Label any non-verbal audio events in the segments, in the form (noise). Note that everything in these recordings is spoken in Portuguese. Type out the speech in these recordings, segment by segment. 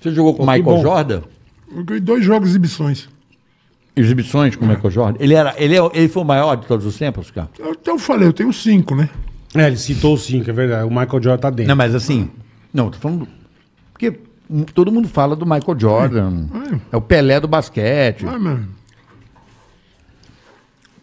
Você jogou com o Michael bom. Jordan? Joguei dois jogos exibições. Exibições com o é. Michael Jordan? Ele, era, ele, é, ele foi o maior de todos os tempos, cara? Eu, então eu falei, eu tenho cinco, né? É, ele citou os cinco, é verdade. O Michael Jordan tá dentro. Não, mas assim. Não, tô falando. Porque todo mundo fala do Michael Jordan. É, é. é o Pelé do basquete. É, mano.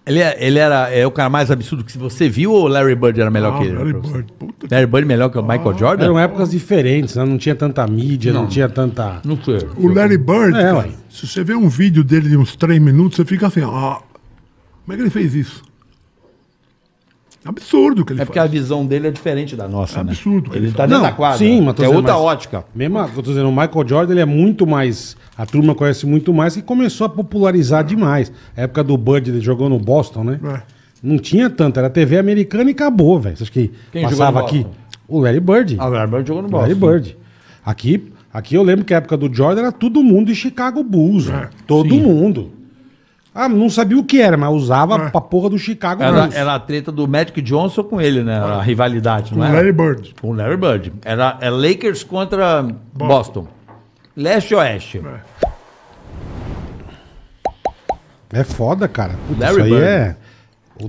Ele, é, ele era é o cara mais absurdo que você viu ou Larry Bird era melhor ah, que ele? Larry Bird, puta Larry Bird melhor que o ah, Michael Jordan? Eram épocas diferentes, né? não tinha tanta mídia, não, não tinha tanta. Não sei. O Larry Bird, é, cara, se você vê um vídeo dele de uns três minutos, você fica assim, ah, como é que ele fez isso? Absurdo que ele é faz. porque a visão dele é diferente da nossa, É né? absurdo que Ele, ele tá faz. dentro Não, da quadra. sim, mas tô é outra mas- ótica. Mesmo, eu tô dizendo, o Michael Jordan, ele é muito mais. A turma conhece muito mais que começou a popularizar demais. A época do Bud, ele jogou no Boston, né? É. Não tinha tanto, era TV americana e acabou, velho. Você acha que Quem jogou passava aqui? O Larry Bird. Ah, o Larry Bird jogou no Larry Bird. Aqui, aqui eu lembro que a época do Jordan era todo mundo de Chicago Bulls. É. Todo mundo. Ah, não sabia o que era, mas usava ah. pra porra do Chicago era, Bulls. Era a treta do Magic Johnson com ele, né? A rivalidade, com não é? Com Larry Bird. Com Larry Bird. Era, é Lakers contra Boston. Boston. Leste ou Oeste. É. é foda, cara. Puta, Larry isso Bird. É...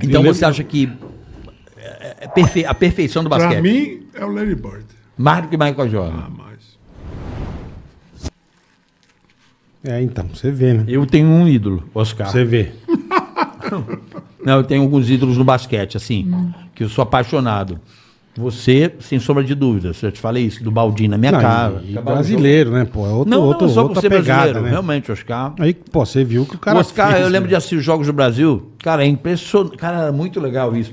Então você acha que é, é, é perfe... a perfeição do basquete? Pra mim, é o Larry Bird. Mais do que Michael Jordan. Ah, É, então, você vê, né? Eu tenho um ídolo, Oscar. Você vê. (laughs) Não, eu tenho alguns ídolos no basquete, assim, hum. que eu sou apaixonado. Você, sem sombra de dúvidas, eu te falei isso, do Baldinho na minha não, cara. E, e brasileiro, né, pô? É outro, não, não outro, só outra pegada, né? realmente, Oscar. Aí, pô, você viu que o cara Oscar, fez, eu lembro né? de assistir os Jogos do Brasil, cara, é impressionante, cara, era muito legal isso.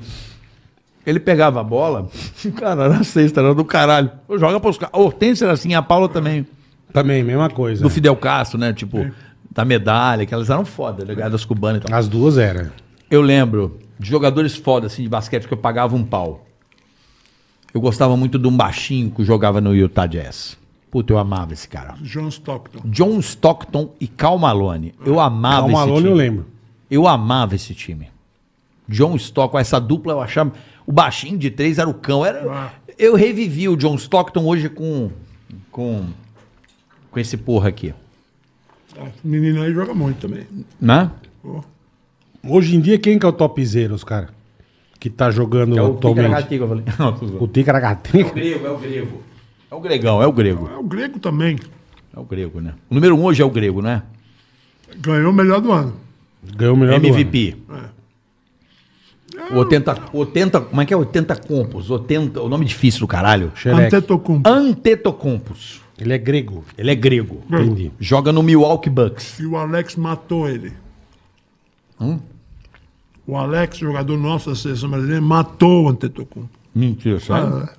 Ele pegava a bola, (laughs) cara, era sexta, era do caralho. Joga pros caras. A Hortência era assim, a Paula também. Também, mesma coisa. Do Fidel Castro, né? Tipo, é. da medalha, que elas eram foda, ligadas né? cubanas e tal. As duas eram. Eu lembro de jogadores foda, assim, de basquete, que eu pagava um pau. Eu gostava muito de um baixinho que jogava no Utah Jazz. Puta, eu amava esse cara. John Stockton. John Stockton e Cal Malone. Eu amava Cal esse Malone, time. eu lembro. Eu amava esse time. John Stockton, essa dupla eu achava. O baixinho de três era o cão. Era, ah. Eu revivi o John Stockton hoje com. com com esse porra aqui? O menino aí joga muito também. Né? Hoje em dia, quem que é o topzera, os caras? Que tá jogando É o atualmente? Ticaracatiga, eu falei. (laughs) Não, É o grego, é o grego. É o gregão, é o grego. É o grego também. É o grego, né? O número um hoje é o grego, né? Ganhou o melhor do ano. Ganhou o melhor do MVP. É. 80, é. 80, como é que é? 80 compos. 80, o nome difícil do caralho. ano. Antetocompos. Ele é grego. Ele é grego. Hum. Entendi. Joga no Milwaukee Bucks. E o Alex matou ele. Hum? O Alex, jogador nosso da seleção brasileira, matou o Antetokounmpo. Mentira, sabe? Ah,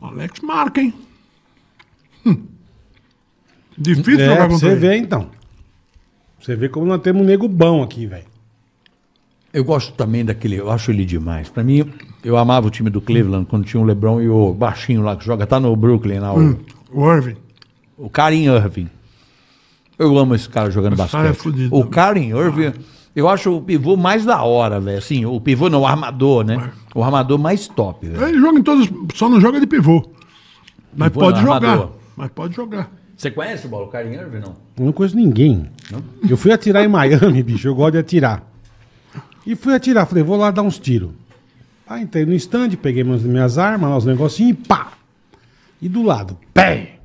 é. o Alex marca, hein? Hum. Difícil é, jogar contra você ele. vê, então. Você vê como nós temos um nego bom aqui, velho. Eu gosto também daquele... Eu acho ele demais. Pra mim, eu amava o time do Cleveland quando tinha o LeBron e o baixinho lá que joga, tá no Brooklyn na hum, o Irving. O Karen Irving. Eu amo esse cara jogando esse basquete. Cara é fudido, o né? Karen Irving, ah. eu acho o pivô mais da hora, velho. Assim, o pivô não, o armador, né? É. O armador mais top, velho. Ele joga em todos, só não joga de pivô. Mas pivô pode jogar. Armador. Mas pode jogar. Você conhece bola, o Karen Irving, não? Eu não conheço ninguém. Não? Eu fui atirar em Miami, bicho. Eu gosto de atirar. E fui atirar, falei, vou lá dar uns tiros. Ah, entrei no stand, peguei minhas, minhas armas, lá os negocinhos e pá! E do lado, pé!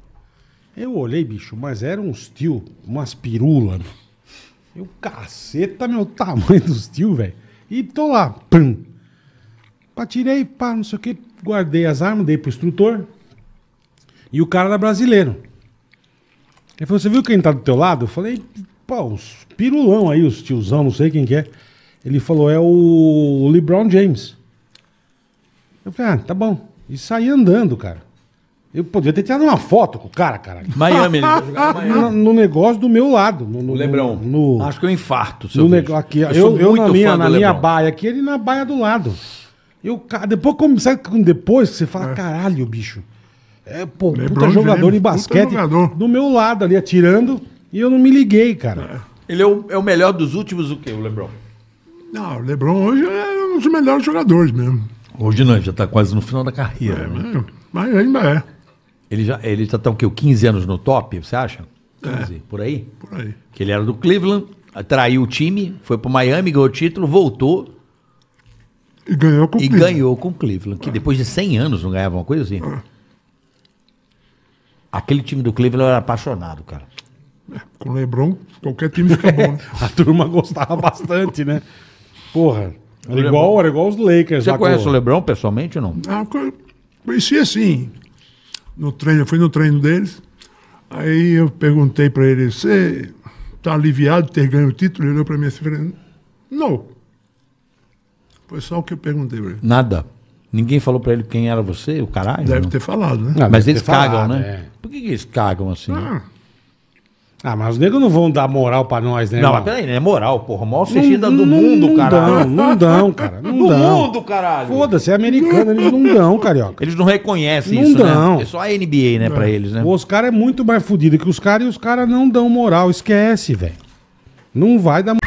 Eu olhei, bicho, mas era uns tio, umas pirulas. Eu, caceta, meu tamanho dos tio, velho. E tô lá, pum! Pá, tirei, pá, não sei o que, guardei as armas, dei pro instrutor. E o cara era brasileiro. Ele falou, você viu quem tá do teu lado? Eu falei, pô, os pirulão aí, os tiozão, não sei quem que é. Ele falou, é o LeBron James. Eu falei, ah, tá bom. E saí andando, cara. Eu poderia ter tirado uma foto com o cara, cara. Miami, (laughs) ele Miami. No, negócio do meu lado. No, no, o Lebrão. No, Acho que é um infarto, seu no bicho. aqui, Eu, eu, eu na minha, na minha baia aqui, ele na baia do lado. Eu, depois, como, sabe, quando depois você fala, é. caralho, bicho. É, pô, puta é jogador de basquete. jogador. Do meu lado ali, atirando. E eu não me liguei, cara. É. Ele é o, é o melhor dos últimos, o quê, o Lebron? Não, o LeBron hoje é um dos melhores jogadores mesmo. Hoje não, ele já está quase no final da carreira. É, né? Mas ainda é. Ele já ele já tá o quê? 15 anos no top, você acha? 15, é, por aí? Por aí. Que ele era do Cleveland, atraiu o time, foi para Miami, ganhou o título, voltou. E ganhou com e Cleveland. ganhou com o Cleveland, que é. depois de 100 anos não ganhava uma coisa assim. É. Aquele time do Cleveland era apaixonado, cara. É, com o LeBron, qualquer time fica bom. Né? (laughs) A turma gostava bastante, né? Porra. Era igual, era igual os Lakers. Você conhece com... o Lebron pessoalmente ou não? Ah, conheci assim. No treino, eu fui no treino deles. Aí eu perguntei para ele, você está aliviado de ter ganho o título? Ele olhou para mim assim e não. Foi só o que eu perguntei para ele. Nada. Ninguém falou para ele quem era você, o caralho? Deve não? ter falado, né? Ah, mas eles cagam, né? É. Por que, que, eles cagam assim? Ah. Ah, mas os negros não vão dar moral pra nós, né? Não, mas peraí, né? é moral, porra. Maior fechada é do mundo, cara. Não, não dão, cara. Não (laughs) do dão. mundo, caralho. Foda-se, é americano, eles não dão, carioca. Eles não reconhecem Não isso, né? dão. né? É só a NBA, né, pra é. eles, né? Os caras é muito mais fodido que os caras e os caras não dão moral. Esquece, velho. Não vai dar moral.